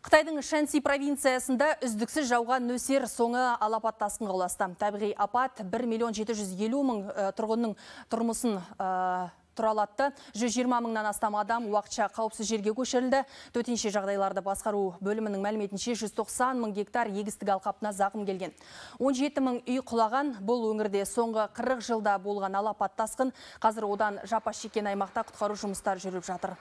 Қытайдың Шэнси провинциясында үздіксіз жауған нөсер соңы алапат тасқынға ұласты. Табиғи апат 1 миллион 750 мың э, тұрғынның тұрмысын э, тұралатты. 120 мыңнан астам адам уақытша қауіпсіз жерге көшірілді. Төтенше жағдайларды басқару бөлімінің мәліметінше 190 мың гектар егістік алқапына зақым келген. 17 мың үй құлаған бұл өңірде соңғы 40 жылда болған алапат қазір одан жапа шеккен аймақта құтқару жұмыстар жүріп жатыр.